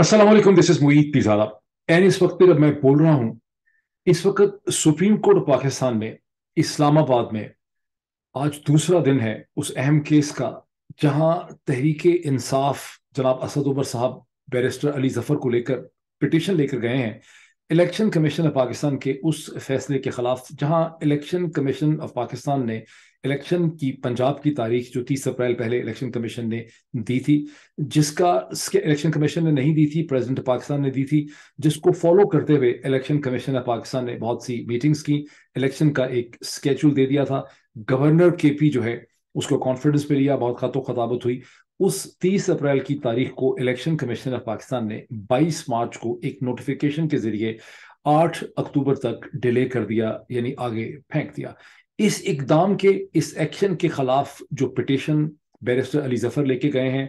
Aslam this is Moeed Pirzada एन इस वक्त पर मैं बोल रहा हूँ इस वक्त सुप्रीम कोर्ट पाकिस्तान में इस्लामाबाद में आज दूसरा दिन है उस अहम केस का जहाँ तहरीक इंसाफ जनाब असद उमर साहब बैरिस्टर अली जफर को लेकर पिटिशन लेकर गए हैं इलेक्शन कमीशन ऑफ पाकिस्तान के उस फैसले के खिलाफ जहाँ इलेक्शन कमीशन ऑफ पाकिस्तान ने इलेक्शन की पंजाब की तारीख जो तीस अप्रैल पहले इलेक्शन कमीशन ने दी थी जिसका इलेक्शन कमीशन ने नहीं दी थी प्रेसिडेंट पाकिस्तान ने दी थी जिसको फॉलो करते हुए इलेक्शन कमीशन ऑफ पाकिस्तान ने बहुत सी मीटिंग्स की इलेक्शन का एक स्केड्यूल दे दिया था गवर्नर के पी जो है उसको कॉन्फिडेंस पे लिया बहुत खातों खताबत हुई उस 30 अप्रैल की तारीख को इलेक्शन कमीशन ऑफ पाकिस्तान ने 22 मार्च को एक नोटिफिकेशन के जरिए 8 अक्टूबर तक डिले कर दिया यानी आगे फेंक दिया इस इकदाम के इस एक्शन के खिलाफ जो पिटिशन बैरिस्टर अली जफर लेके गए हैं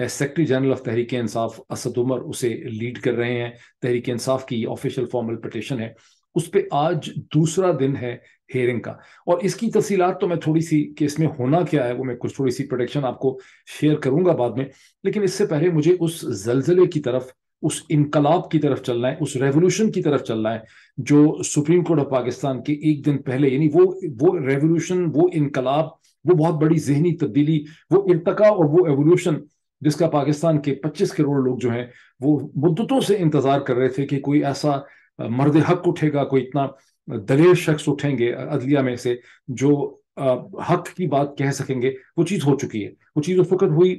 as secretary general of Tehreek Insaf Asad Umar उसे लीड कर रहे हैं तहरीक इंसाफ की ऑफिशियल फॉर्मल पिटिशन है उस पर आज दूसरा दिन है हेयरिंग का और इसकी तफसीलात तो मैं थोड़ी सी कि इसमें होना क्या है वो मैं कुछ थोड़ी सी प्रोडक्शन आपको शेयर करूंगा बाद में लेकिन इससे पहले मुझे उस जलजिले की तरफ उस इनकलाब की तरफ चलना है उस रेवोल्यूशन की तरफ चलना है जो सुप्रीम कोर्ट ऑफ पाकिस्तान के एक दिन पहले यानी वो वो रेवोल्यूशन वो इनकलाब वो बहुत बड़ी जहनी तब्दीली वो इरतका और वो एवोल्यूशन जिसका पाकिस्तान के 25 करोड़ लोग जो हैं वो मुद्दतों से इंतजार कर रहे थे कि कोई ऐसा मर्द हक उठेगा कोई इतना दलेर शख्स उठेंगे अदलिया में से जो हक की बात कह सकेंगे वो चीज़ हो चुकी है वो चीज़ उस वक्त हुई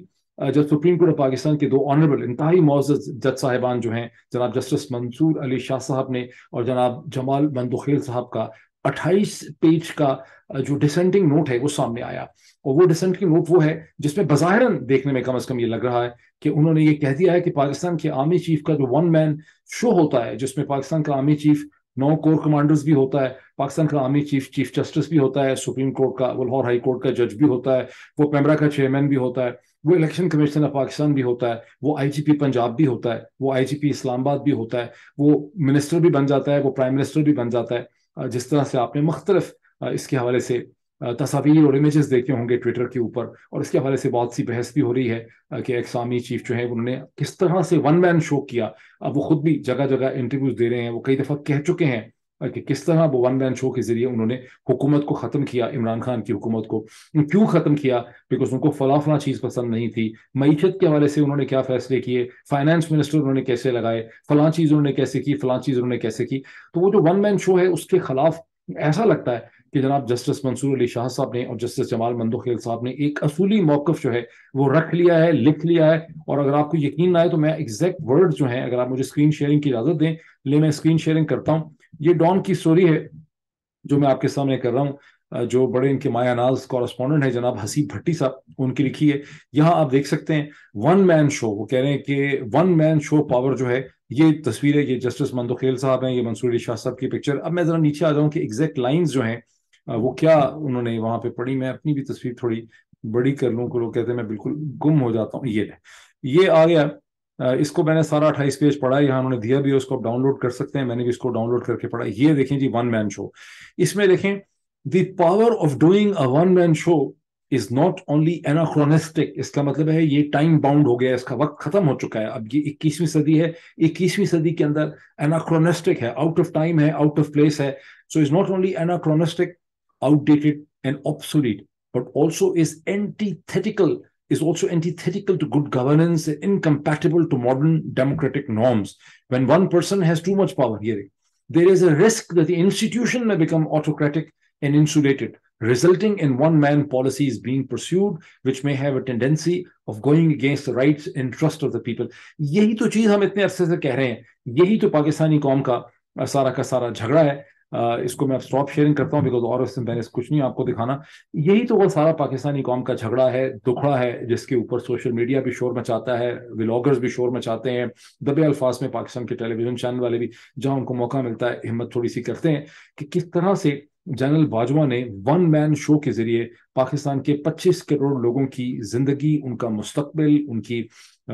जब सुप्रीम कोर्ट ऑफ पाकिस्तान के दो ऑनरेबल इंतहाई मोज़ जज साहिबान जो हैं जनाब जस्टिस मंसूर अली शाह साहब ने और जनाब जमाल बंदुखेल साहब का अट्ठाईस पेज का जो डिसेंटिंग नोट है वो सामने आया और वो डिसेंटिंग नोट वो है जिसमें बज़ाहरन देखने में कम अज़ कम ये लग रहा है कि उन्होंने ये कह दिया है कि पाकिस्तान के आर्मी चीफ का जो वन मैन शो होता है जिसमें पाकिस्तान का आर्मी चीफ नौ कोर कमांडर्स भी होता है पाकिस्तान का आर्मी चीफ चीफ जस्टिस भी होता है सुप्रीम कोर्ट का लाहौर हाई कोर्ट का जज भी होता है वो पैमरा का चेयरमैन भी होता है वो इलेक्शन कमिश्नर ऑफ पाकिस्तान भी होता है वो आईजीपी पंजाब भी होता है वो आईजीपी इस्लामाबाद भी होता है वो मिनिस्टर भी बन जाता है वो प्राइम मिनिस्टर भी बन जाता है जिस तरह से आपने मुख्तलिफ इसके हवाले से तस्वीर और इमेजेस देखे होंगे ट्विटर के ऊपर और इसके हवाले से बहुत सी बहस भी हो रही है कि सामी चीफ जो है उन्होंने किस तरह से वन मैन शो किया अब वो खुद भी जगह जगह इंटरव्यूज दे रहे हैं वो कई दफ़ा कह चुके हैं कि किस तरह वो वन मैन शो के जरिए उन्होंने हुकूमत को ख़त्म किया इमरान खान की हुकूमत को क्यों ख़त्म किया बिकॉज उनको फला फला चीज़ पसंद नहीं थी मीशत के हवाले से उन्होंने क्या फैसले किए फाइनेंस मिनिस्टर उन्होंने कैसे लगाए फलां चीज़ उन्होंने कैसे की फलां चीज़ उन्होंने कैसे की तो वो जो वन मैन शो है उसके खिलाफ ऐसा लगता है कि जनाब जस्टिस मंसूर अली शाह साहब ने और जस्टिस जमाल मंदोखेल साहब ने एक असूली मौकफ जो है वो रख लिया है लिख लिया है और अगर आपको यकीन ना आए तो मैं एग्जैक्ट वर्ड जो है अगर आप मुझे स्क्रीन शेयरिंग की इजाज़त दें ले मैं स्क्रीन शेयरिंग करता हूँ ये डॉन की स्टोरी है जो मैं आपके सामने कर रहा हूँ जो बड़े इनके माया नाज कॉरस्पॉन्डेंट है जनाब हसीब भट्टी साहब उनकी लिखी है यहाँ आप देख सकते हैं वन मैन शो वो कह रहे हैं कि वन मैन शो पावर जो है ये तस्वीर है ये जस्टिस मंदोखेल साहब हैं ये मंसूर अली शाह साहब की पिक्चर अब मैं जरा नीचे आ जाऊँ कि एग्जैक्ट लाइन्स जो हैं वो क्या उन्होंने वहां पे पढ़ी मैं अपनी भी तस्वीर थोड़ी बड़ी कर लूँ को लोग कहते हैं मैं बिल्कुल गुम हो जाता हूँ ये ये आ गया इसको मैंने सारा अट्ठाईस पेज पढ़ा है यहाँ उन्होंने दिया भी उसको आप डाउनलोड कर सकते हैं मैंने भी इसको डाउनलोड करके पढ़ा ये देखें जी वन मैन शो इसमें देखें the power of doing a one man show is not only anachronistic इसका मतलब है ये टाइम बाउंड हो गया है इसका वक्त खत्म हो चुका है अब ये इक्कीसवीं सदी है इक्कीसवीं सदी के अंदर एनाक्रोनिस्टिक है आउट ऑफ टाइम है आउट ऑफ प्लेस है so is not only anachronistic outdated and obsolete but also is antithetical is also antithetical to good governance and incompatible to modern democratic norms. When one person has too much power here, there is a risk that the institution may become autocratic and insulated, resulting in one man policies being pursued, which may have a tendency of going against the rights and trust of the people. यही तो चीज हम इतने अरसे से कह रहे हैं यही तो पाकिस्तानी कौम का सारा का सारा झगड़ा है इसको मैं स्टॉप शेयरिंग करता हूँ बिकॉज और उससे मैंने कुछ नहीं आपको दिखाना यही तो वो सारा पाकिस्तानी कौम का झगड़ा है दुखड़ा है जिसके ऊपर सोशल मीडिया भी शोर मचाता है व्लॉगर्स भी शोर मचाते हैं दबे अल्फाज में पाकिस्तान के टेलीविजन चैनल वाले भी जहाँ उनको मौका मिलता है हिम्मत थोड़ी सी करते हैं कि किस तरह से जनरल बाजवा ने वन मैन शो के जरिए पाकिस्तान के 25 करोड़ लोगों की जिंदगी उनका मुस्तबिल उनकी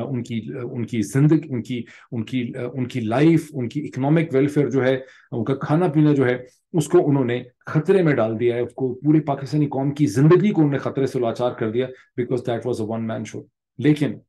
उनकी उनकी जिंदगी उनकी उनकी उनकी लाइफ उनकी इकोनॉमिक वेलफेयर जो है उनका खाना पीना जो है उसको उन्होंने खतरे में डाल दिया है उसको पूरे पाकिस्तानी कौम की जिंदगी को उन्होंने खतरे से लाचार कर दिया because that was a one man show लेकिन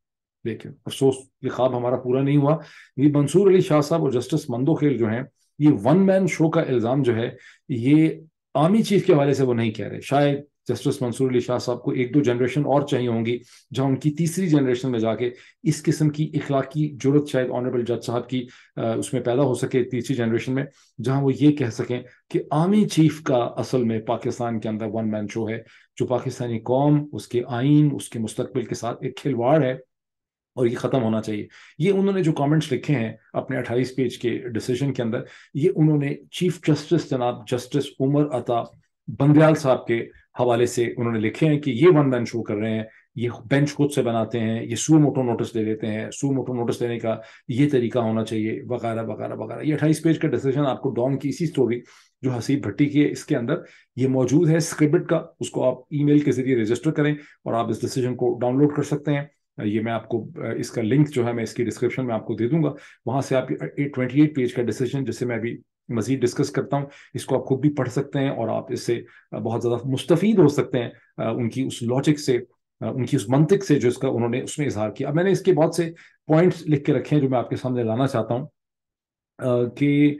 लेकिन अफसोस ये ख्वाब हमारा पूरा नहीं हुआ ये मंसूर अली शाह साहब और जस्टिस मंदोखेल जो है ये वन मैन शो का इल्ज़ाम जो है ये आमी चीफ के हवाले से वो नहीं कह रहे शायद जस्टिस मंसूर अली शाह साहब को एक दो जनरेशन और चाहिए होंगी जहाँ उनकी तीसरी जनरेशन में जाके इस किस्म की इखलाकी जरूरत शायद ऑनरेबल जज साहब की उसमें पैदा हो सके तीसरी जनरेशन में जहाँ वो ये कह सकें कि आर्मी चीफ का असल में पाकिस्तान के अंदर वन मैन शो है जो पाकिस्तानी कौम उसके आइन उसके मुस्तबिल के साथ एक खिलवाड़ है और ये ख़त्म होना चाहिए ये उन्होंने जो कमेंट्स लिखे हैं अपने 28 पेज के डिसीजन के अंदर ये उन्होंने चीफ जस्टिस जनाब जस्टिस उमर अता बंदयाल साहब के हवाले से उन्होंने लिखे हैं कि ये वन मैन शो कर रहे हैं ये बेंच खुद से बनाते हैं ये सू मोटो नोटिस दे देते हैं सू मोटो नोटिस देने का ये तरीका होना चाहिए वगैरह वगैरह वगैरह ये अट्ठाईस पेज का डिसीजन आपको डॉन की इसी स्टोरी जो हसीब भट्टी की है इसके अंदर ये मौजूद है स्क्रिबिट का उसको आप ईमेल के जरिए रजिस्टर करें और आप इस डिसीजन को डाउनलोड कर सकते हैं ये मैं आपको इसका लिंक जो है मैं इसकी डिस्क्रिप्शन में आपको दे दूंगा वहां से आप ट्वेंटी एट पेज का डिसीजन जिसे मैं अभी मज़ीद डिस्कस करता हूँ इसको आप खुद भी पढ़ सकते हैं और आप इससे बहुत ज़्यादा मुस्तफ़ हो सकते हैं उनकी उस लॉजिक से उनकी उस मंतिक से जो इसका उन्होंने उसमें इजहार किया मैंने इसके बहुत से पॉइंट्स लिख के रखे हैं जो मैं आपके सामने लाना चाहता हूँ कि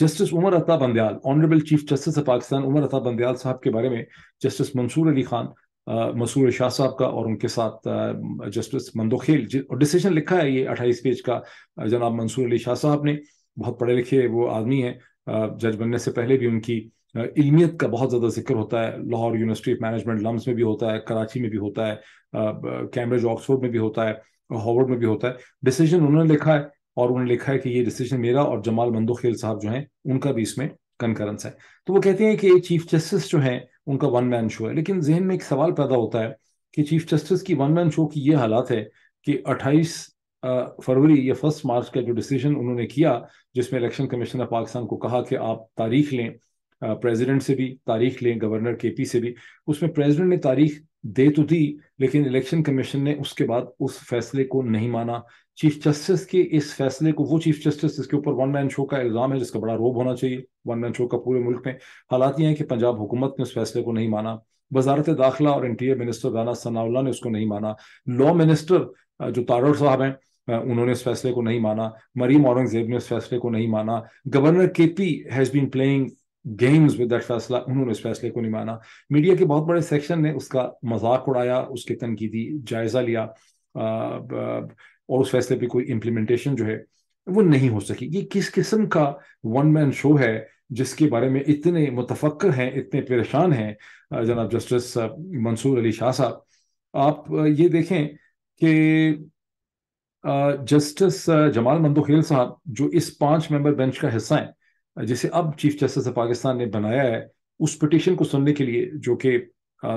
justice Umar Ata Bandial honourable chief justice of Pakistan Umar Ata Bandial साहब के बारे में जस्टिस मंसूर अली खान मसूर शाह साहब का और उनके साथ जस्टिस मंदोखेल और डिसीजन लिखा है ये अट्ठाईस पेज का जनाब मंसूर अली शाह साहब ने बहुत पढ़े लिखे वो आदमी हैं जज बनने से पहले भी उनकी इल्मियत का बहुत ज़्यादा जिक्र होता है Lahore university of management LUMS में भी होता है कराची में भी होता है कैम्ब्रिज ऑक्सफोर्ड में भी होता है हॉवर्ड में भी होता है डिसीजन उन्होंने लिखा है और उन्होंने लिखा है कि ये डिसीजन मेरा और जमाल मंदोखेल साहब जो हैं उनका भी इसमें कंकरेंस है तो वो कहते हैं कि चीफ जस्टिस जो है उनका वन मैन शो है लेकिन जहन में एक सवाल पैदा होता है कि चीफ जस्टिस की वन मैन शो की ये हालात है कि 28 फरवरी या फर्स्ट मार्च का जो डिसीजन उन्होंने किया जिसमें इलेक्शन कमीशन ऑफ पाकिस्तान को कहा कि आप तारीख लें प्रेसिडेंट से भी तारीख लें गवर्नर के पी से भी उसमें प्रेसिडेंट ने तारीख दे तो दी लेकिन इलेक्शन कमीशन ने उसके बाद उस फैसले को नहीं माना चीफ जस्टिस के इस फैसले को वो चीफ जस्टिस जिसके ऊपर वन मैन शो का इल्ज़ाम है जिसका बड़ा रोब होना चाहिए वन मैन शो का पूरे मुल्क में हालात ये हैं कि पंजाब हुकूमत ने उस फैसले को नहीं माना वजारत दाखिला और इंटीरियर मिनिस्टर राना सनाउल्ला ने उसको नहीं माना लॉ मिनिस्टर जो तारड़ साहब हैं उन्होंने इस फैसले को नहीं माना मरीम औरंगजेब ने इस फैसले को नहीं माना governor K P has been playing games with that फैसला उन्होंने इस फैसले को नहीं माना मीडिया के बहुत बड़े सेक्शन ने उसका मजाक उड़ाया उसकी तनकीदी जायजा लिया और उस फैसले पर कोई इम्प्लीमेंटेशन जो है वो नहीं हो सकी ये किस किस्म का वन मैन शो है जिसके बारे में इतने मुतफक्र हैं इतने परेशान हैं जनाब जस्टिस मंसूर अली शाह साहब आप ये देखें कि जस्टिस जमाल मंदोखेल साहब जो इस पांच मेंबर बेंच का हिस्सा हैं जिसे अब चीफ जस्टिस ऑफ पाकिस्तान ने बनाया है उस पिटिशन को सुनने के लिए जो कि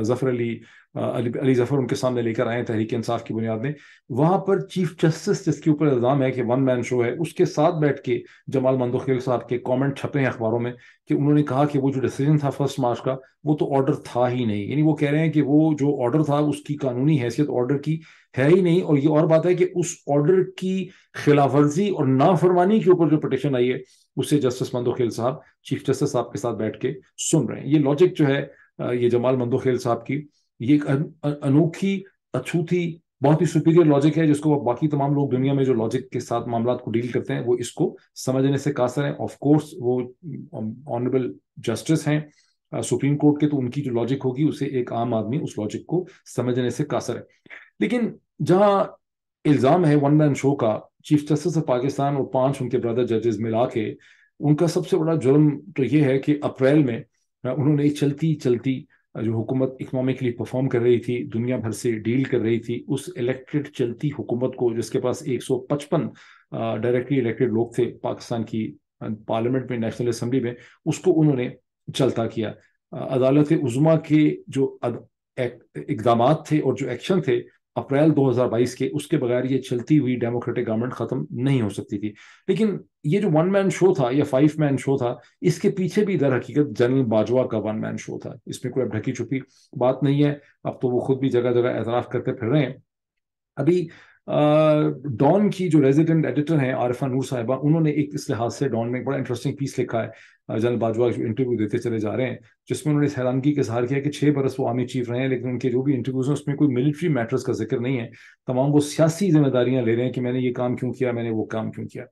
जफर अली अली जफर उनके सामने लेकर आए तहरीक इंसाफ की बुनियाद में वहां पर चीफ जस्टिस जिसके ऊपर इल्ज़ाम है कि वन मैन शो है उसके साथ बैठ के जमाल मंदोखेल साहब के कमेंट छपे हैं अखबारों में कि उन्होंने कहा कि वो जो डिसीजन था फर्स्ट मार्च का वो तो ऑर्डर था ही नहीं यानी वो कह रहे हैं कि वो जो ऑर्डर था उसकी कानूनी हैसियत ऑर्डर की है ही नहीं और ये और बात है कि उस ऑर्डर की खिलाफ वर्जी और नाफरमानी के ऊपर जो पटिशन आई है उसे जस्टिस मंदोखेल साहब चीफ जस्टिस साहब के साथ बैठ के सुन रहे हैं ये लॉजिक जो है ये जमाल मंदोखेल साहब की ये एक अनोखी अछूती बहुत ही सुपीरियर लॉजिक है जिसको बाकी तमाम लोग दुनिया में जो लॉजिक के साथ मामला को डील करते हैं वो इसको समझने से कासर है ऑफकोर्स वो ऑनरेबल जस्टिस हैं सुप्रीम कोर्ट के तो उनकी जो लॉजिक होगी उसे एक आम आदमी उस लॉजिक को समझने से कासर है लेकिन जहां इल्ज़ाम है वन मैन शो का चीफ जस्टिस ऑफ पाकिस्तान और पांच उनके ब्रदर जजेस मिला के उनका सबसे बड़ा जुर्म तो ये है कि अप्रैल में ઉન ઉન এইচ એલ ટી ચલતી જો હુકુમત ઇકોનોમિકલી પરફોર્મ કર રહી થી દુનિયા ભર સે ડીલ કર રહી થી ઉસ ઇલેક્ટેડ ચલતી હુકુમત કો جس કે પાસ 155 ડાયરેક્ટલી ઇલેક્ટેડ લોક تھے પાકિસ્તાન કી પાર્લામેન્ટ મે નેશનલ એસેમ્બલી મે ઉસકો ઉનહોને ચલતા kiya અદાલત ઉઝમા કે જો એક્ઝામત થે ઓર જો એક્શન થે अप्रैल 2022 के उसके बगैर ये चलती हुई डेमोक्रेटिक गवर्नमेंट खत्म नहीं हो सकती थी लेकिन ये जो वन मैन शो था या फाइव मैन शो था इसके पीछे भी दर हकीकत जनरल बाजवा का वन मैन शो था इसमें कोई अब ढकी छुपी बात नहीं है अब तो वो खुद भी जगह जगह एतराफ़ करते फिर रहे हैं अभी डॉन की जो रेजिडेंट एडिटर हैं आरफा नूर साहिबा उन्होंने एक इस लिहाज से डॉन में एक बड़ा इंटरेस्टिंग पीस लिखा है जनरल बाजवा जो इंटरव्यू देते चले जा रहे हैं जिसमें उन्होंने हैरानगी का इजहार किया कि छः बरस वो आर्मी चीफ रहे हैं लेकिन उनके जो भी इंटरव्यूज हैं उसमें कोई मिलिट्री मैटर्स का जिक्र नहीं है तमाम वो सियासी जिम्मेदारियां ले रहे हैं कि मैंने ये काम क्यों किया मैंने वो काम क्यों किया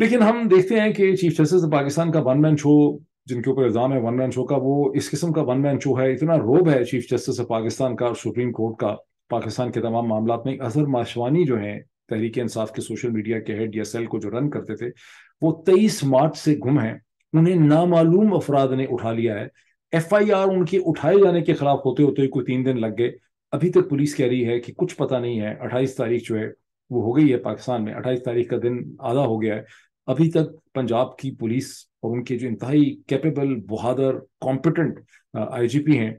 लेकिन हम देखते हैं कि चीफ जस्टिस पाकिस्तान का वन मैन शो जिनके ऊपर इल्ज़ाम है वन मैन शो का वो इस किस्म का वन मैन शो है इतना रोब है चीफ जस्टिस ऑफ पाकिस्तान का सुप्रीम कोर्ट का पाकिस्तान के तमाम मामला में अजहर माशवानी जो है तहरीक इंसाफ के सोशल मीडिया के हेड या सेल को जो रन करते थे वो तेईस मार्च से गुम हैं उन्हें नामालूम अफराद ने उठा लिया है एफ आई आर उनके उठाए जाने के खिलाफ होते होते ही कोई तीन दिन लग गए अभी तक पुलिस कह रही है कि कुछ पता नहीं है अट्ठाईस तारीख जो है वो हो गई है पाकिस्तान में अट्ठाईस तारीख का दिन आधा हो गया है अभी तक पंजाब की पुलिस और उनके जो इंतहाई कैपेबल बहादुर कॉम्पिटेंट आई जी पी हैं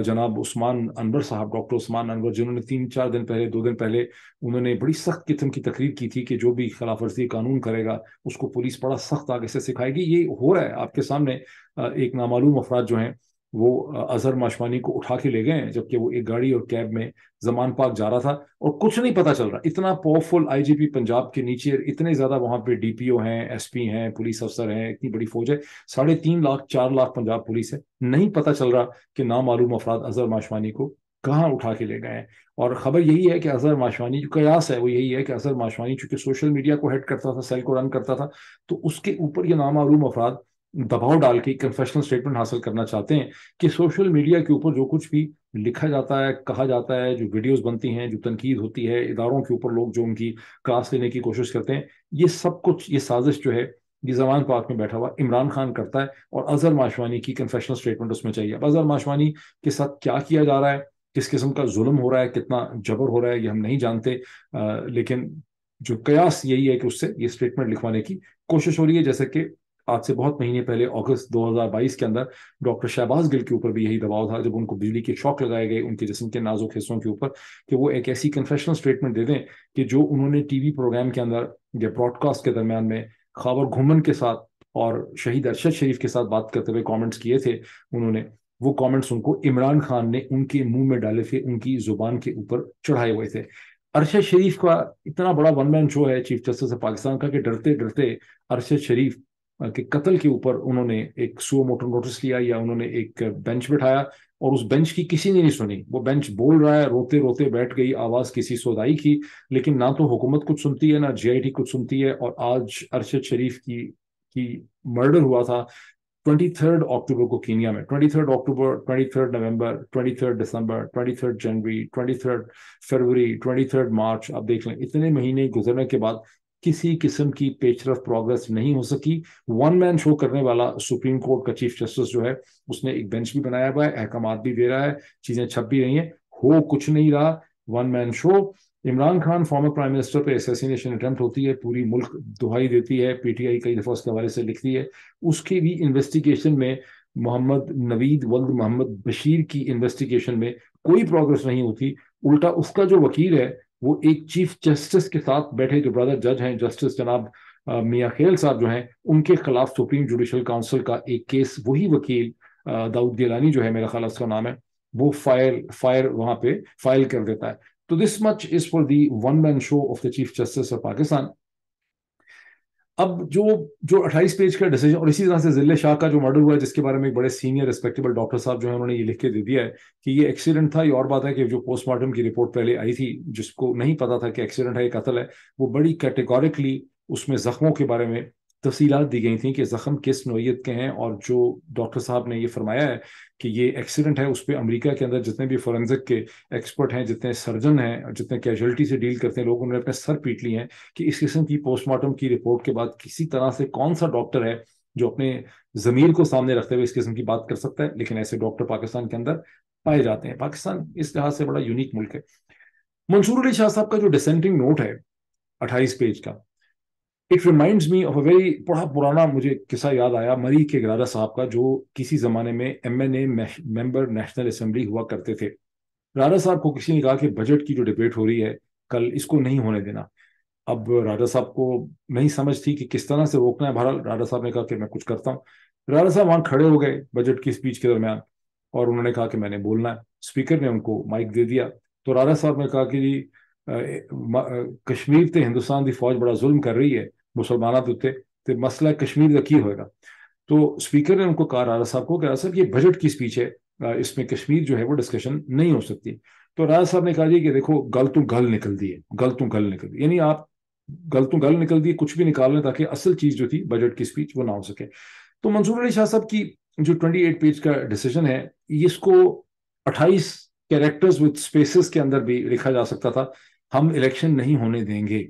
जनाब उस्मान अनवर साहब डॉक्टर उस्मान अनवर जिन्होंने तीन चार दिन पहले दो दिन पहले उन्होंने बड़ी सख्त किस्म की तकरीर की थी कि जो भी खिलाफ वर्जी कानून करेगा उसको पुलिस बड़ा सख्त आगे से सिखाएगी ये हो रहा है आपके सामने एक नामालूम अफराद जो हैं वो अजहर माशवानी को उठा के ले गए जबकि वो एक गाड़ी और कैब में जमान पाक जा रहा था और कुछ नहीं पता चल रहा इतना पावरफुल आईजीपी पंजाब के नीचे इतने ज्यादा वहां पे डीपीओ हैं एसपी हैं पुलिस अफसर हैं इतनी बड़ी फौज है साढ़े तीन लाख चार लाख पंजाब पुलिस है नहीं पता चल रहा कि नामालूम अफराद अजहर माशवानी को कहाँ उठा के ले गए हैं और खबर यही है कि अजहर माशवानी जो कयास है वो यही है कि अजहर माशवानी चूंकि सोशल मीडिया को हेड करता था सेल को रन करता था तो उसके ऊपर ये नामालूम अफराद दबाव डाल के कन्फेशनल स्टेटमेंट हासिल करना चाहते हैं कि सोशल मीडिया के ऊपर जो कुछ भी लिखा जाता है कहा जाता है जो वीडियोस बनती हैं जो तनकीद होती है इदारों के ऊपर लोग जो उनकी क्लास लेने की कोशिश करते हैं ये सब कुछ ये साजिश जो है ये जवान पाक में बैठा हुआ इमरान खान करता है और अजहर माशवानी की कन्फेशनल स्टेटमेंट उसमें चाहिए अब अजहर माशवानी के साथ क्या किया जा रहा है किस किस्म का जुल्म हो रहा है कितना जबर हो रहा है ये हम नहीं जानते आ, लेकिन जो कयास यही है कि उससे ये स्टेटमेंट लिखवाने की कोशिश हो रही है जैसे कि आज से बहुत महीने पहले अगस्त 2022 के अंदर डॉक्टर शहबाज गिल के ऊपर भी यही दबाव था जब उनको बिजली के शॉक लगाए गए उनके जिसम के नाजुक हिस्सों के ऊपर कि वो एक ऐसी कन्फेशनल स्टेटमेंट दे दें कि जो उन्होंने टीवी प्रोग्राम के अंदर या ब्रॉडकास्ट के दरमियान में खबर घुमन के साथ और शहीद अरशद शरीफ के साथ बात करते हुए कॉमेंट्स किए थे उन्होंने वो कमेंट्स उनको इमरान खान ने उनके मुंह में डाले थे उनकी जुबान के ऊपर चढ़ाए हुए थे अरशद शरीफ का इतना बड़ा वन मैन शो है चीफ जस्टिस ऑफ पाकिस्तान का कि डरते डरते अरशद शरीफ के कत्ल के ऊपर उन्होंने एक सुओ मोटो नोटिस लिया या उन्होंने एक बेंच बिठाया और उस बेंच की किसी ने नहीं सुनी वो बेंच बोल रहा है रोते रोते बैठ गई आवाज किसी सोदाई की लेकिन ना तो हुकूमत कुछ सुनती है ना जीआईटी कुछ सुनती है और आज अरशद शरीफ की की मर्डर हुआ था ट्वेंटी थर्ड अक्टूबर को कीनिया में twenty third October twenty third November twenty third December twenty third January twenty third February twenty third March आप देख लें इतने महीने गुजरने के बाद किसी किस्म की पेचरफ प्रोग्रेस नहीं हो सकी वन मैन शो करने वाला सुप्रीम कोर्ट का चीफ जस्टिस जो है उसने एक बेंच भी बनाया हुआ है अहकाम भी दे रहा है चीजें छप भी रही हैं हो कुछ नहीं रहा one man show Imran Khan former prime minister पे एसेसिनेशन अटेम्प्ट होती है पूरी मुल्क दुहाई देती है पीटीआई कई दफा उसके हवाले से लिखती है उसकी भी इन्वेस्टिगेशन में मोहम्मद नवीद वल्द मोहम्मद बशीर की इन्वेस्टिगेशन में कोई प्रोग्रेस नहीं होती उल्टा उसका जो वकील है वो एक चीफ जस्टिस के साथ बैठे जो ब्रदर जज हैं जस्टिस जनाब मियाँ खेल साहब जो हैं उनके खिलाफ सुप्रीम जुडिशल काउंसिल का एक केस वही वकील दाऊद गिलानी जो है मेरा ख्याल उसका नाम है वो फायर फायर वहाँ पे फाइल कर देता है तो this much is for the one man show of the chief justice of Pakistan अब जो जो 28 पेज का डिसीजन और इसी तरह से जिले शाह का जो मर्डर हुआ है जिसके बारे में एक बड़े सीनियर रिस्पेक्टेबल डॉक्टर साहब जो है उन्होंने ये लिख के दे दिया है कि ये एक्सीडेंट था ये और बात है कि जो पोस्टमार्टम की रिपोर्ट पहले आई थी जिसको नहीं पता था कि एक्सीडेंट है ये कतल है वो बड़ी कैटेगोरिकली उसमें जख्मों के बारे में तफसीलात दी गई थी कि ज़ख़म किस नोयत के हैं और जो डॉक्टर साहब ने ये फरमाया है कि ये एक्सीडेंट है उस पर अमरीका के अंदर जितने भी फॉरेंसिक के एक्सपर्ट हैं जितने सर्जन हैं और जितने कैजुअलिटी से डील करते हैं लोग उन्होंने अपने सर पीट लिए हैं कि इस किस्म की पोस्टमार्टम की रिपोर्ट के बाद किसी तरह से कौन सा डॉक्टर है जो अपने ज़मीर को सामने रखते हुए इस किस्म की बात कर सकता है लेकिन ऐसे डॉक्टर पाकिस्तान के अंदर पाए जाते हैं पाकिस्तान इस लिहाज से बड़ा यूनिक मुल्क है मंसूर अली शाह साहब का जो डिसेंटिंग नोट है अट्ठाईस पेज का it remind me of a very बड़ा पुराना मुझे किस्सा याद आया मरी के गरारा साहब का जो किसी ज़माने में M N A member national assembly हुआ करते थे राजा साहब को किसी ने कहा कि बजट की जो डिबेट हो रही है कल इसको नहीं होने देना अब राजा साहब को नहीं समझ थी कि किस तरह से रोकना है बहरहाल राजा साहब ने कहा कि मैं कुछ करता हूँ राजा साहब वहाँ खड़े हो गए बजट की स्पीच के दरमियान और उन्होंने कहा कि मैंने बोलना है स्पीकर ने उनको माइक दे दिया तो राजा साहब ने कहा कि जी कश्मीर से हिंदुस्तान की फौज बड़ा जुल्म कर रही है मुसलमान ਦੇ ਉੱਤੇ ਤੇ ਮਸਲਾ ਕਸ਼ਮੀਰ ਦਾ ਕੀ तो स्पीकर तो ने उनको कहा राजा साहब को कि राजा साहब ये बजट की स्पीच है इसमें कश्मीर जो है वो डिस्कशन नहीं हो सकती तो राजा साहब ने कहा जी कि देखो गल तू गल निकल दी है गल तू गल निकल दी यानी आप गल तू गल निकल दी कुछ भी निकाल लें ताकि असल चीज जो थी बजट की स्पीच वो ना हो सके तो मंसूर अली शाह साहब की जो ट्वेंटी एट पेज का डिसीजन है इसको अट्ठाईस कैरेक्टर्स विद स्पेसिस के अंदर भी लिखा जा सकता था हम इलेक्शन नहीं होने देंगे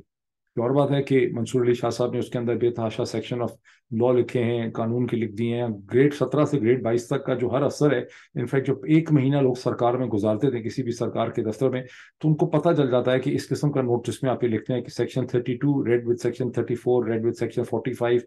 तो और बात है कि मंसूर अली शाह साहब ने उसके अंदर बेतहाशा सेक्शन ऑफ लॉ लिखे हैं कानून के लिख दिए हैं ग्रेड सत्रह से ग्रेड बाईस तक का जो हर असर है इनफैक्ट जब एक महीना लोग सरकार में गुजारते थे किसी भी सरकार के दफ्तर में तो उनको पता चल जाता है कि इस किस्म का नोट जिसमें आप ये लिखते हैं कि section thirty two read with section thirty four read with section forty five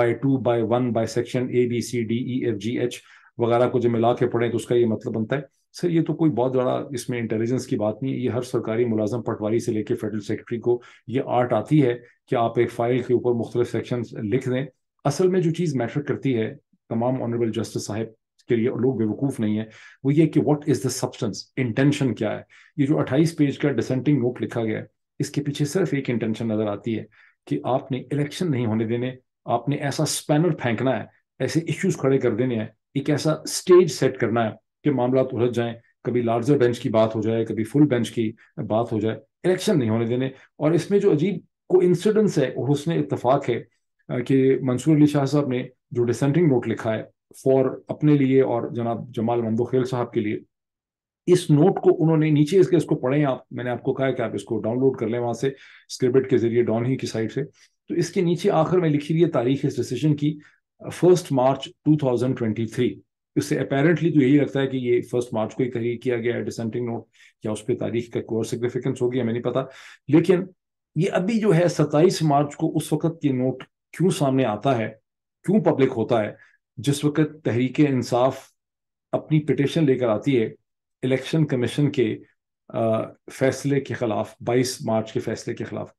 by two by one by section A B C D E F G H वगैरह को जब मिला के पढ़ें तो उसका ये मतलब बनता है सर ये तो कोई बहुत बड़ा इसमें इंटेलिजेंस की बात नहीं है ये हर सरकारी मुलाजम पटवारी से लेकर फेडरल सेक्रेटरी को ये आर्ट आती है कि आप एक फाइल के ऊपर मुख्तलि सेक्शन लिख दें असल में जो चीज़ मैटर करती है तमाम ऑनरेबल जस्टिस साहब के लिए लोग बेवकूफ़ नहीं है वो ये कि what is the substance intention क्या है ये जो 28 पेज का डिसेंटिंग नोट लिखा गया है इसके पीछे सिर्फ एक इंटेंशन नज़र आती है कि आपने इलेक्शन नहीं होने देने आपने ऐसा स्पैनर फेंकना है ऐसे इश्यूज खड़े कर देने हैं एक ऐसा स्टेज सेट करना है के मामला उलझ जाएं कभी लार्जर बेंच की बात हो जाए कभी फुल बेंच की बात हो जाए इलेक्शन नहीं होने देने और इसमें जो अजीब को इंसिडेंस है उसने इतफाक है कि मंसूर अली शाह साहब ने जो डिसेंटिंग नोट लिखा है फॉर अपने लिए और जनाब जमाल मंदोखेल साहब के लिए इस नोट को उन्होंने नीचे इसके इसको पढ़े आप मैंने आपको कहा कि आप इसको डाउनलोड कर लें वहां से स्क्रिप्ट के जरिए डॉन ही की साइड से तो इसके नीचे आखिर में लिखी हुई है तारीख इस डिसीजन की फर्स्ट मार्च टू इससे अपेरेंटली तो यही लगता है कि ये फर्स्ट मार्च को ही तहरीर किया गया है डिसेंटिंग नोट या उस पर तारीख का कोई और सिग्निफिकेंस होगी हमें नहीं पता लेकिन ये अभी जो है सत्ताईस मार्च को उस वक्त ये नोट क्यों सामने आता है क्यों पब्लिक होता है जिस वक्त तहरीक इंसाफ अपनी पिटिशन लेकर आती है इलेक्शन कमीशन के आ, फैसले के खिलाफ 22 मार्च के फैसले के खिलाफ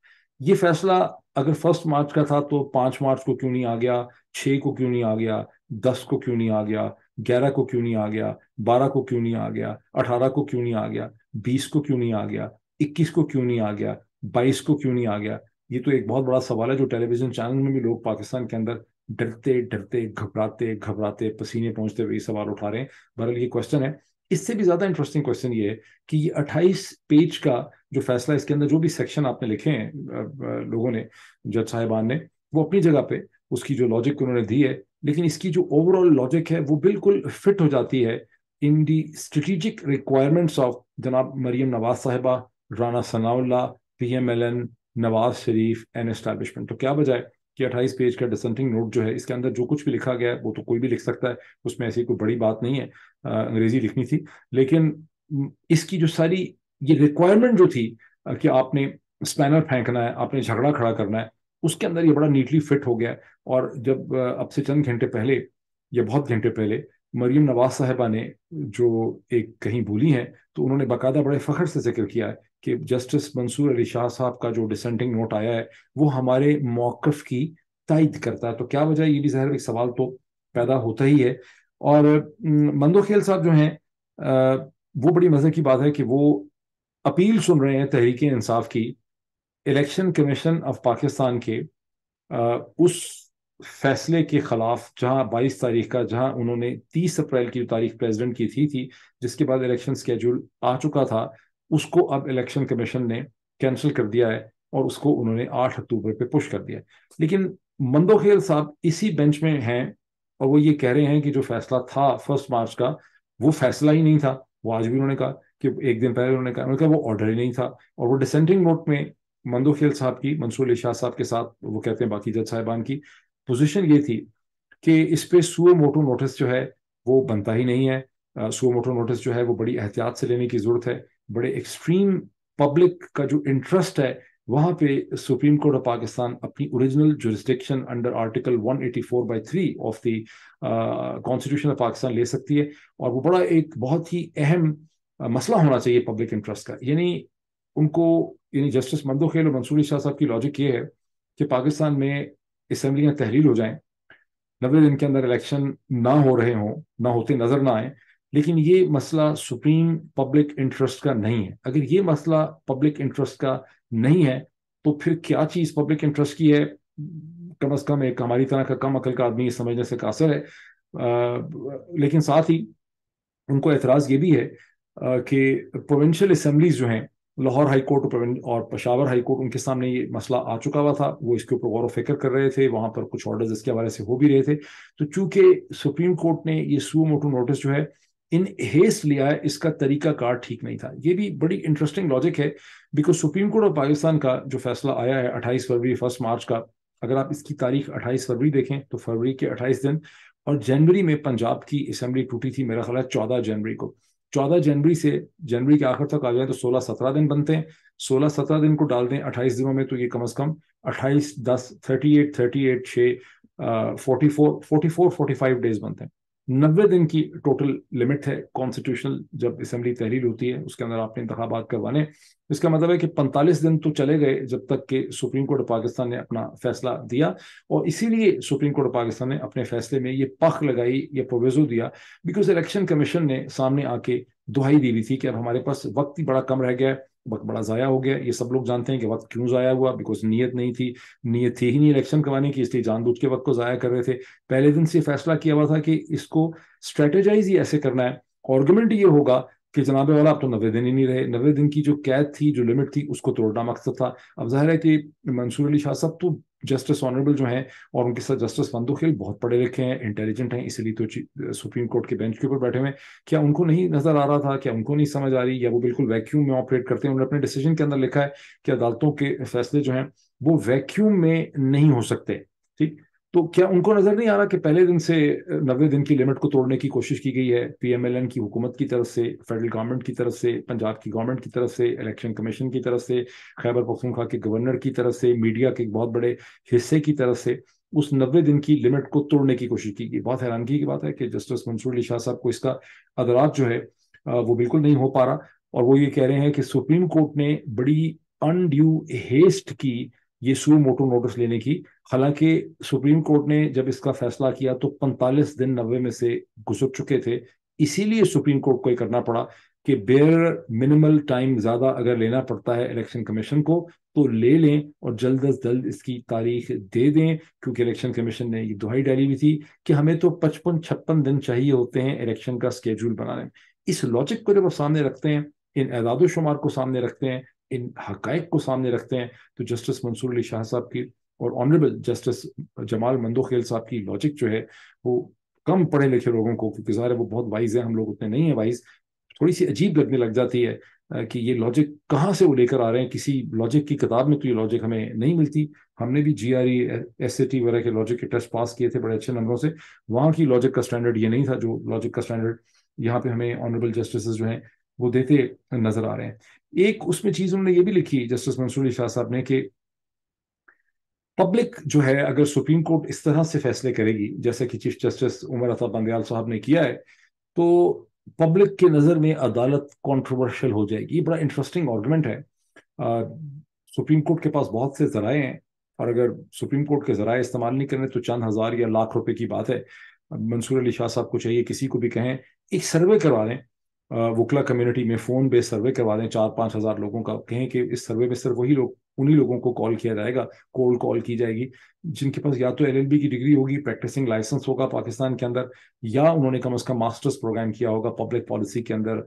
ये फैसला अगर फर्स्ट मार्च का था तो पाँच मार्च को क्यों नहीं आ गया छः को क्यों नहीं आ गया दस को क्यों नहीं आ गया ग्यारह को क्यों नहीं आ गया बारह को क्यों नहीं आ गया अठारह को क्यों नहीं आ गया बीस को क्यों नहीं आ गया इक्कीस को क्यों नहीं आ गया बाईस को क्यों नहीं आ गया ये तो एक बहुत बड़ा सवाल है जो टेलीविजन चैनल में भी लोग पाकिस्तान के अंदर डरते डरते घबराते घबराते पसीने पहुंचते हुए ये सवाल उठा रहे हैं बहरहाल ये क्वेश्चन है इससे भी ज्यादा इंटरेस्टिंग क्वेश्चन ये है कि ये अट्ठाईस पेज का जो फैसला इसके अंदर जो भी सेक्शन आपने लिखे हैं लोगों ने जज साहिबान ने वो अपनी जगह पे उसकी जो लॉजिक उन्होंने दी है लेकिन इसकी जो ओवरऑल लॉजिक है वो बिल्कुल फिट हो जाती है in the strategic requirements of जनाब Maryam Nawaz sahiba Rana Sanaullah P M L N Nawaz Sharif and establishment तो क्या बजाय कि 28 पेज का डिसेंटिंग नोट जो है इसके अंदर जो कुछ भी लिखा गया है वो तो कोई भी लिख सकता है उसमें ऐसी कोई बड़ी बात नहीं है अंग्रेजी लिखनी थी लेकिन इसकी जो सारी ये रिक्वायरमेंट जो थी कि आपने स्पैनर फेंकना है आपने झगड़ा खड़ा करना है उसके अंदर ये बड़ा नीटली फिट हो गया और जब अब से चंद घंटे पहले या बहुत घंटे पहले मरियम नवाज साहबा ने जो एक कहीं बोली हैं तो उन्होंने बाकायदा बड़े फ़ख्र से जिक्र किया है कि जस्टिस मंसूर अली शाह साहब का जो डिसेंटिंग नोट आया है वो हमारे मौक़ की तायद करता है तो क्या वजह ये भी जहर एक सवाल तो पैदा होता ही है और मंदो खेल साहब जो हैं वो बड़ी मज़े की बात है कि वो अपील सुन रहे हैं तहरीक इंसाफ की इलेक्शन कमीशन ऑफ पाकिस्तान के उस फैसले के खिलाफ जहां 22 तारीख का जहां उन्होंने 30 अप्रैल की तारीख प्रेसिडेंट की थी थी जिसके बाद इलेक्शन स्केड्यूल आ चुका था उसको अब इलेक्शन कमीशन ने कैंसिल कर दिया है और उसको उन्होंने 8 अक्टूबर पे पुश कर दिया लेकिन मंदोखेल साहब इसी बेंच में हैं और वो ये कह रहे हैं कि जो फैसला था फर्स्ट मार्च का वो फैसला ही नहीं था वो आज भी उन्होंने कहा कि एक दिन पहले उन्होंने कहा उन्होंने कहा वो ऑर्डर ही नहीं था और वो डिसेंटिंग वोट में मंदोखेल साहब की मंसूर शाह साहब के साथ वो कहते हैं बाकी जज साहिबान की पोजीशन ये थी कि इस पे सुओ मोटो नोटिस जो है वो बनता ही नहीं है सुओ मोटो नोटिस जो है वो बड़ी एहतियात से लेने की ज़रूरत है बड़े एक्सट्रीम पब्लिक का जो इंटरेस्ट है वहाँ पे सुप्रीम कोर्ट ऑफ पाकिस्तान अपनी original jurisdiction under article 184 eighty four by three of the constitution of Pakistan ले सकती है और वो बड़ा एक बहुत ही अहम मसला होना चाहिए पब्लिक इंटरेस्ट का यानी उनको यानी जस्टिस मंदोखेल और मंसूरी शाह साहब की लॉजिक ये है कि पाकिस्तान में असम्बलियाँ तहरीर हो जाएं नब्बे दिन के अंदर इलेक्शन ना हो रहे हों ना होते नजर ना आए लेकिन ये मसला सुप्रीम पब्लिक इंटरेस्ट का नहीं है अगर ये मसला पब्लिक इंटरेस्ट का नहीं है तो फिर क्या चीज़ पब्लिक इंटरेस्ट की है कम अज़ कम एक हमारी तरह का कम अकल का आदमी ये समझने से कासर है आ, लेकिन साथ ही उनको एतराज़ ये भी है कि प्रोवेंशल असम्बलीज जो हैं लाहौर हाई कोर्ट और पशावर हाई कोर्ट उनके सामने ये मसला आ चुका हुआ था वो इसके ऊपर गौर फिक्र कर रहे थे वहां पर कुछ ऑर्डर्स इसके हवाले से हो भी रहे थे तो चूंकि सुप्रीम कोर्ट ने ये सू मोटू नोटिस जो है इन हेस लिया है इसका तरीका कार ठीक नहीं था ये भी बड़ी इंटरेस्टिंग लॉजिक है because supreme court of Pakistan का जो फैसला आया है अट्ठाईस फरवरी फर्स्ट मार्च का अगर आप इसकी तारीख अट्ठाईस फरवरी देखें तो फरवरी के अट्ठाईस दिन और जनवरी में पंजाब की असम्बली टूटी थी मेरा ख्याल है चौदह जनवरी को चौदह जनवरी से जनवरी के आखिर तक आ जाए तो सोलह सत्रह दिन बनते हैं सोलह सत्रह दिन को डाल दें अट्ठाईस दिनों में तो ये कम अज कम अट्ठाईस दस थर्टी एट थर्टी एट छः forty four forty four forty five days बनते हैं नब्बे दिन की टोटल लिमिट है कॉन्स्टिट्यूशनल जब असम्बली तहरीर होती है उसके अंदर आपने इंतबात करवाने इसका मतलब है कि पैंतालीस दिन तो चले गए जब तक कि सुप्रीम कोर्ट ऑफ पाकिस्तान ने अपना फैसला दिया और इसीलिए सुप्रीम कोर्ट ऑफ पाकिस्तान ने अपने फैसले में ये पख लगाई ये प्रोविजो दिया बिकॉज इलेक्शन कमीशन ने सामने आके दुहाई दी हुई थी कि अब हमारे पास वक्त ही बड़ा कम रह गया है वक्त बड़ा ज़ाया हो गया ये सब लोग जानते हैं कि वक्त क्यों ज़ाया हुआ बिकॉज नीयत नहीं थी नीयत थी ही नहीं इलेक्शन करवाने की इसलिए जानबूझ के वक्त को ज़ाया कर रहे थे पहले दिन से फैसला किया हुआ था कि इसको स्ट्रेटेजाइज ही ऐसे करना है आर्गूमेंट ये होगा कि जनाबे वाला आप तो नवे दिन ही नहीं रहे नवे दिन की जो कैद थी जो लिमिट थी उसको तोड़ना मकसद था अब जाहिर है कि मंसूर अली शाह साहब तो जस्टिस ऑनरेबल जो हैं और उनके साथ जस्टिस बंदूखिल बहुत पढ़े लिखे हैं इंटेलिजेंट हैं इसीलिए तो सुप्रीम कोर्ट के बेंच के ऊपर बैठे हुए हैं क्या उनको नहीं नजर आ रहा था क्या उनको नहीं समझ आ रही या वो बिल्कुल वैक्यूम में ऑपरेट करते हैं उन्होंने अपने डिसीजन के अंदर लिखा है कि अदालतों के फैसले जो हैं वो वैक्यूम में नहीं हो सकते ठीक तो क्या उनको नजर नहीं आ रहा कि पहले दिन से नब्बे दिन की लिमिट को तोड़ने की कोशिश की गई है पीएमएलएन की हुकूमत की तरफ से फेडरल गवर्नमेंट की तरफ से पंजाब की गवर्नमेंट की तरफ से इलेक्शन कमीशन की तरफ से खैबर पख्तूनखा के गवर्नर की तरफ से मीडिया के एक बहुत बड़े हिस्से की तरफ से उस नब्बे दिन की लिमिट को तोड़ने की कोशिश की गई बहुत हैरानगी की बात है कि जस्टिस मंसूर अली शाह साहब को इसका अदराज जो है वो बिल्कुल नहीं हो पा रहा और वो ये कह रहे हैं कि सुप्रीम कोर्ट ने बड़ी अनड्यू हेस्ट की ये सू मोटो नोटिस लेने की हालांकि सुप्रीम कोर्ट ने जब इसका फैसला किया तो 45 दिन नब्बे में से गुजर चुके थे इसीलिए सुप्रीम कोर्ट को ये करना पड़ा कि बेयर मिनिमल टाइम ज़्यादा अगर लेना पड़ता है इलेक्शन कमीशन को तो ले लें और जल्द अज जल्द इसकी तारीख दे दें क्योंकि इलेक्शन कमीशन ने ये दुहाई डाली हुई थी कि हमें तो पचपन छप्पन दिन चाहिए होते हैं इलेक्शन का स्केड्यूल बनाने में इस लॉजिक को जब आप सामने रखते हैं इन एजाद शुमार को सामने रखते हैं इन हक को सामने रखते हैं तो जस्टिस मंसूर अली शाह साहब की और ऑनरेबल जस्टिस जमाल मंदोखेल साहब की लॉजिक जो है वो कम पढ़े लिखे लोगों को क्योंकि ज़ाहिर है वो बहुत वाइज है हम लोग उतने नहीं है वाइज थोड़ी सी अजीब लगने लग जाती है कि ये लॉजिक कहाँ से वो लेकर आ रहे हैं किसी लॉजिक की किताब में तो ये लॉजिक हमें नहीं मिलती हमने भी G R E S T वगैरह के लॉजिक के टेस्ट पास किए थे बड़े अच्छे नंबरों से वहाँ की लॉजिक का स्टैंडर्ड ये नहीं था जो लॉजिक का स्टैंडर्ड यहाँ पे हमें ऑनरेबल जस्टिस जो हैं वो देते नजर आ रहे हैं एक उसमें चीज उन्होंने ये भी लिखी जस्टिस मंसूर अली शाह साहब ने कि पब्लिक जो है अगर सुप्रीम कोर्ट इस तरह से फैसले करेगी जैसे कि चीफ जस्टिस उमर अफा बंदयाल साहब ने किया है तो पब्लिक के नज़र में अदालत कंट्रोवर्शियल हो जाएगी ये बड़ा इंटरेस्टिंग आर्गूमेंट है आ, सुप्रीम कोर्ट के पास बहुत से जराए हैं और अगर सुप्रीम कोर्ट के जराए इस्तेमाल नहीं करें तो चंद हज़ार या लाख रुपए की बात है मंसूर अली शाह साहब को चाहिए किसी को भी कहें एक सर्वे करवा लें वकला कम्युनिटी में फ़ोन बेस्ड सर्वे करवा दें चार पांच हज़ार लोगों का कहें कि इस सर्वे में सिर्फ वही लोग उन्हीं लोगों को कॉल किया जाएगा कोल्ड कॉल की जाएगी जिनके पास या तो एलएलबी की डिग्री होगी प्रैक्टिसिंग लाइसेंस होगा पाकिस्तान के अंदर या उन्होंने कम अज़ कम मास्टर्स प्रोग्राम किया होगा पब्लिक पॉलिसी के अंदर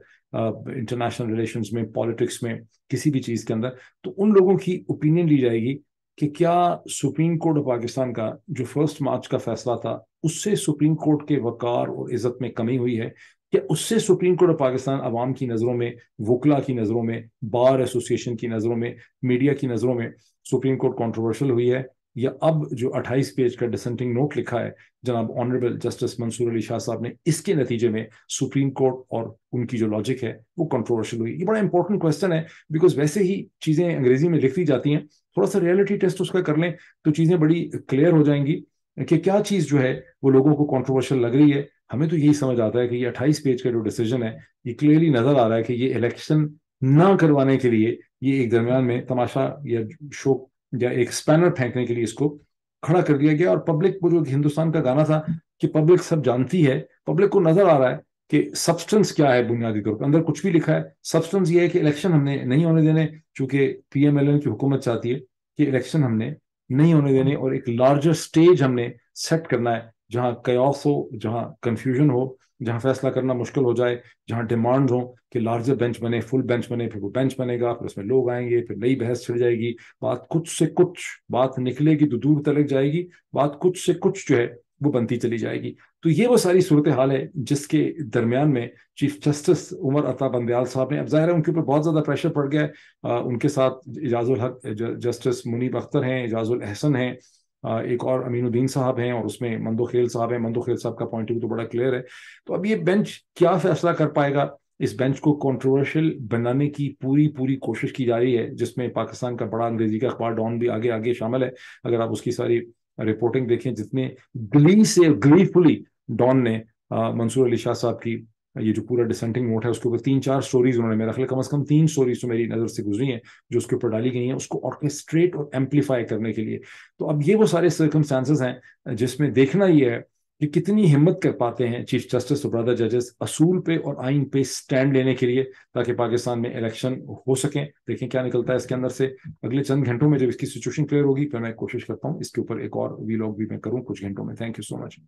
इंटरनेशनल रिलेशन में पॉलिटिक्स में किसी भी चीज़ के अंदर तो उन लोगों की ओपिनियन ली जाएगी कि क्या सुप्रीम कोर्ट ऑफ पाकिस्तान का जो फर्स्ट मार्च का फैसला था उससे सुप्रीम कोर्ट के वकार और इज्जत में कमी हुई है कि उससे सुप्रीम कोर्ट ऑफ पाकिस्तान अवाम की नज़रों में वकला की नज़रों में बार एसोसिएशन की नज़रों में मीडिया की नज़रों में सुप्रीम कोर्ट कॉन्ट्रोवर्शल हुई है या अब जो 28 पेज का डिसेंटिंग नोट लिखा है जनाब ऑनरेबल जस्टिस मंसूर अली शाह साहब ने इसके नतीजे में सुप्रीम कोर्ट और उनकी जो लॉजिक है वो कंट्रोवर्शियल हुई ये बड़ा इंपॉर्टेंट क्वेश्चन है बिकॉज वैसे ही चीज़ें अंग्रेजी में लिख दी जाती हैं थोड़ा सा रियलिटी टेस्ट उसका कर लें तो चीज़ें बड़ी क्लियर हो जाएंगी कि क्या चीज़ जो है वो लोगों को कॉन्ट्रोवर्शियल लग रही है हमें तो यही समझ आता है कि ये अट्ठाईस पेज का जो डिसीजन है ये क्लियरली नजर आ रहा है कि ये इलेक्शन ना करवाने के लिए ये एक दरमियान में तमाशा या शो या एक स्पैनर फेंकने के लिए इसको खड़ा कर दिया गया और पब्लिक को जो हिंदुस्तान का गाना था कि पब्लिक सब जानती है पब्लिक को नजर आ रहा है कि सब्सटेंस क्या है बुनियादी तौर पर अंदर कुछ भी लिखा है सब्सटेंस ये है कि इलेक्शन हमने नहीं होने देने चूंकि पी एम एल एन की हुकूमत चाहती है कि इलेक्शन हमने नहीं होने देने और एक लार्जर स्टेज हमने सेट करना है जहाँ कयास हो जहाँ कन्फ्यूजन हो जहाँ फैसला करना मुश्किल हो जाए जहाँ डिमांड हो कि लार्जर बेंच बने फुल बेंच बने फिर वो बेंच बनेगा फिर उसमें लोग आएंगे फिर नई बहस छिड़ जाएगी बात कुछ से कुछ बात निकलेगी तो दूर तलक जाएगी बात कुछ से कुछ जो है वो बनती चली जाएगी तो ये वो सारी सूरत हाल है जिसके दरमियान में चीफ जस्टिस उमर अता बंदयाल साहब ने अब जाहिर है उनके ऊपर बहुत ज़्यादा प्रेशर पड़ गया है उनके साथ एजाजुल हक जस्टिस मुनीब अख्तर हैं एजाजुल अहसन हैं एक और अमीनुद्दीन साहब हैं और उसमें मंदो खेल साहब हैं मंदो खेल साहब का पॉइंट ऑफ व्यू तो बड़ा क्लियर है तो अब ये बेंच क्या फैसला कर पाएगा इस बेंच को कंट्रोवर्शियल बनाने की पूरी पूरी कोशिश की जा रही है जिसमें पाकिस्तान का बड़ा अंग्रेजी का अखबार डॉन भी आगे आगे शामिल है अगर आप उसकी सारी रिपोर्टिंग देखें जितने ग्ली से ग्रीफुली डॉन ने मंसूर अली शाह साहब की ये जो पूरा डिसेंटिंग नोट है उसके ऊपर तीन चार स्टोरीज उन्होंने मेरा ख्याल कम अज कम तीन स्टोरीज तो मेरी नज़र से गुजरी हैं जो उसके ऊपर डाली गई हैं उसको ऑर्केस्ट्रेट और एम्पलीफाई करने के लिए तो अब ये वो सारे सर्कमस्टांसेस हैं जिसमें देखना ये है कि कितनी हिम्मत कर पाते हैं चीफ जस्टिस और ब्रदर जजेस असूल पे और आइन पे स्टैंड लेने के लिए ताकि पाकिस्तान में इलेक्शन हो सके देखें क्या निकलता है इसके अंदर से अगले चंद घंटों में जब इसकी सिचुएशन क्लियर होगी फिर मैं कोशिश करता हूँ इसके ऊपर एक और वीलॉग भी मैं करूँ कुछ घंटों में थैंक यू सो मच